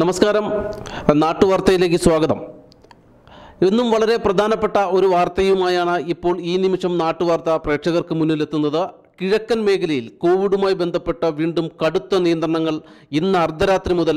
നമസ്കാരം നാട്ടുവാർത്തയിലേക്ക് സ്വാഗതം ഇന്നും വളരെ പ്രധാനപ്പെട്ട ഒരു വാർത്തയുമായാണ് ഇപ്പോൾ ഈ നിമിഷം നാട്ടുവാർത്ത പ്രേക്ഷകർക്ക് മുന്നിലെത്തുന്നത് കിഴക്കൻ മേഖലയിൽ കോവിഡുമായി ബന്ധപ്പെട്ട വീണ്ടും കടുത്ത നിയന്ത്രണങ്ങൾ ഇന്ന് അർദ്ധരാത്രി മുതൽ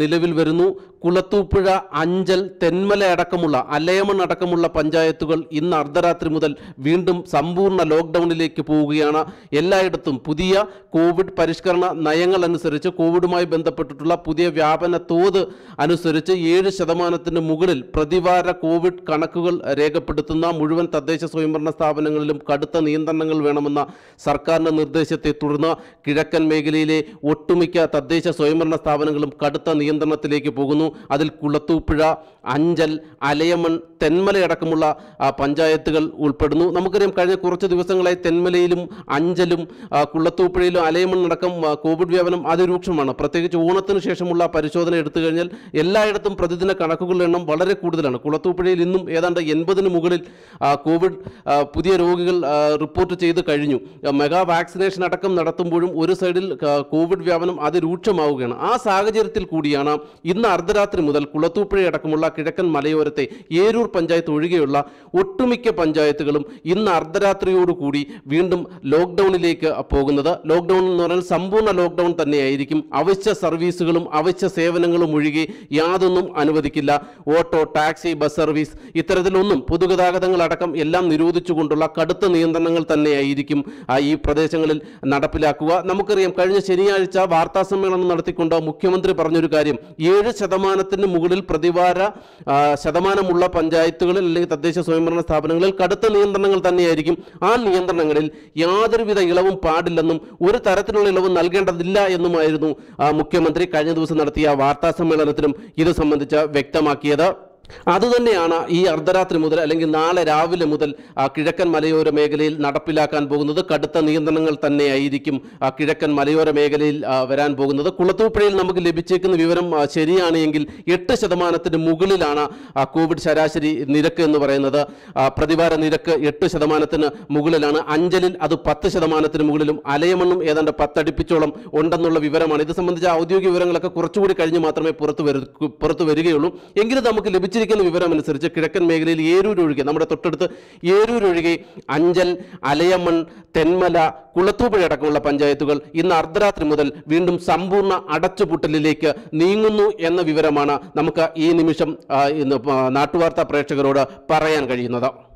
നിലവിൽ വരുന്നു കുളത്തൂപ്പുഴ അഞ്ചൽ തെന്മല അടക്കമുള്ള അലയമൺ അടക്കമുള്ള പഞ്ചായത്തുകൾ ഇന്ന് അർദ്ധരാത്രി മുതൽ വീണ്ടും സമ്പൂർണ്ണ ലോക്ക്ഡൌണിലേക്ക് പോവുകയാണ് എല്ലായിടത്തും പുതിയ കോവിഡ് പരിഷ്കരണ നയങ്ങൾ അനുസരിച്ച് കോവിഡുമായി ബന്ധപ്പെട്ടിട്ടുള്ള പുതിയ വ്യാപന തോത് അനുസരിച്ച് ഏഴ് ശതമാനത്തിന് മുകളിൽ പ്രതിവാര കോവിഡ് കണക്കുകൾ രേഖപ്പെടുത്തുന്ന മുഴുവൻ തദ്ദേശ സ്വയംഭരണ സ്ഥാപനങ്ങളിലും കടുത്ത നിയന്ത്രണങ്ങൾ വേണമെന്ന സർക്കാരിൻ്റെ നിർദ്ദേശത്തെ തുടർന്ന് കിഴക്കൻ മേഖലയിലെ ഒട്ടുമിക്ക തദ്ദേശ സ്വയംഭരണ സ്ഥാപനങ്ങളും കടുത്ത നിയന്ത്രണത്തിലേക്ക് പോകുന്നു അതിൽ കുളത്തൂപ്പുഴ അഞ്ചൽ അലയമൺ തെന്മലയടക്കമുള്ള പഞ്ചായത്തുകൾ ഉൾപ്പെടുന്നു നമുക്കറിയാം കഴിഞ്ഞ കുറച്ച് ദിവസങ്ങളായി തെന്മലയിലും അഞ്ചലും കുളത്തൂപ്പുഴയിലും അലയമൺ അടക്കം കോവിഡ് വ്യാപനം അതിരൂക്ഷമാണ് പ്രത്യേകിച്ച് ഓണത്തിന് ശേഷമുള്ള പരിശോധന എടുത്തു കഴിഞ്ഞാൽ എല്ലായിടത്തും പ്രതിദിന കണക്കുകളുടെ എണ്ണം വളരെ കൂടുതലാണ് കുളത്തൂപ്പുഴയിൽ ഇന്നും ഏതാണ്ട് എൺപതിന് മുകളിൽ കോവിഡ് പുതിയ രോഗികൾ റിപ്പോർട്ട് ചെയ്ത് കഴിഞ്ഞു മെഗാ വാക്സിനേഷൻ അടക്കം നടത്തുമ്പോഴും ഒരു സൈഡിൽ കോവിഡ് വ്യാപനം അതിരൂക്ഷമാവുകയാണ് ആ സാഹചര്യത്തിൽ കൂടിയാണ് ഇന്ന് അർദ്ധ അർദ്ധരാത്രി മുതൽ കുളത്തൂപ്പുഴയടക്കമുള്ള കിഴക്കൻ മലയോരത്തെ ഏരൂർ പഞ്ചായത്ത് ഒഴികെയുള്ള ഒട്ടുമിക്ക പഞ്ചായത്തുകളും ഇന്ന് അർദ്ധരാത്രിയോടുകൂടി വീണ്ടും ലോക്ക്ഡൌണിലേക്ക് പോകുന്നത് ലോക്ക്ഡൌൺ എന്ന് പറഞ്ഞാൽ സമ്പൂർണ്ണ ലോക്ക്ഡൌൺ തന്നെയായിരിക്കും അവശ്യ സർവീസുകളും അവശ്യ സേവനങ്ങളും ഒഴികെ യാതൊന്നും അനുവദിക്കില്ല ഓട്ടോ ടാക്സി ബസ് സർവീസ് ഇത്തരത്തിലൊന്നും പൊതുഗതാഗതങ്ങളടക്കം എല്ലാം നിരോധിച്ചുകൊണ്ടുള്ള കടുത്ത നിയന്ത്രണങ്ങൾ തന്നെയായിരിക്കും ഈ പ്രദേശങ്ങളിൽ നടപ്പിലാക്കുക നമുക്കറിയാം കഴിഞ്ഞ ശനിയാഴ്ച വാർത്താ സമ്മേളനം നടത്തിക്കൊണ്ട് മുഖ്യമന്ത്രി പറഞ്ഞൊരു കാര്യം ഏഴ് ശതമാനം ശതമാനത്തിന് മുകളിൽ പ്രതിവാര ശതമാനമുള്ള പഞ്ചായത്തുകളിൽ അല്ലെങ്കിൽ തദ്ദേശ സ്വയംഭരണ സ്ഥാപനങ്ങളിൽ കടുത്ത നിയന്ത്രണങ്ങൾ തന്നെയായിരിക്കും ആ നിയന്ത്രണങ്ങളിൽ യാതൊരുവിധ ഇളവും പാടില്ലെന്നും ഒരു തരത്തിലുള്ള ഇളവും നൽകേണ്ടതില്ല എന്നുമായിരുന്നു മുഖ്യമന്ത്രി കഴിഞ്ഞ ദിവസം നടത്തിയ വാർത്താ സമ്മേളനത്തിലും ഇത് സംബന്ധിച്ച് വ്യക്തമാക്കിയത് അതുതന്നെയാണ് ഈ അർദ്ധരാത്രി മുതൽ അല്ലെങ്കിൽ നാളെ രാവിലെ മുതൽ കിഴക്കൻ മലയോര മേഖലയിൽ നടപ്പിലാക്കാൻ പോകുന്നത് കടുത്ത നിയന്ത്രണങ്ങൾ തന്നെയായിരിക്കും കിഴക്കൻ മലയോര മേഖലയിൽ വരാൻ പോകുന്നത് കുളത്തൂപ്പുഴയിൽ നമുക്ക് ലഭിച്ചേക്കുന്ന വിവരം ശരിയാണ് എങ്കിൽ എട്ട് ശതമാനത്തിന് മുകളിലാണ് കോവിഡ് ശരാശരി നിരക്ക് എന്ന് പറയുന്നത് പ്രതിവാര നിരക്ക് എട്ട് ശതമാനത്തിന് മുകളിലാണ് അഞ്ചലിൽ അത് പത്ത് ശതമാനത്തിന് മുകളിലും അലയമണ്ണും ഏതാണ്ട് പത്തടിപ്പിച്ചോളം ഉണ്ടെന്നുള്ള വിവരമാണ് ഇത് സംബന്ധിച്ച ഔദ്യോഗിക വിവരങ്ങളൊക്കെ കുറച്ചുകൂടി കഴിഞ്ഞ് മാത്രമേ പുറത്തു വരു പുറത്തു വരികയുള്ളൂ എങ്കിലും നമുക്ക് ലഭിച്ച ലഭിച്ചിരിക്കുന്ന അനുസരിച്ച് കിഴക്കൻ മേഖലയിൽ ഏരൂരൊഴികെ നമ്മുടെ തൊട്ടടുത്ത് ഏരൂരൊഴികെ അഞ്ചൽ അലയമ്മൺ തെന്മല കുളത്തൂപ്പുഴ അടക്കമുള്ള പഞ്ചായത്തുകൾ ഇന്ന് അർദ്ധരാത്രി മുതൽ വീണ്ടും സമ്പൂർണ്ണ അടച്ചുപൂട്ടലിലേക്ക് നീങ്ങുന്നു എന്ന വിവരമാണ് നമുക്ക് ഈ നിമിഷം നാട്ടുവാർത്താ പ്രേക്ഷകരോട് പറയാൻ കഴിയുന്നത്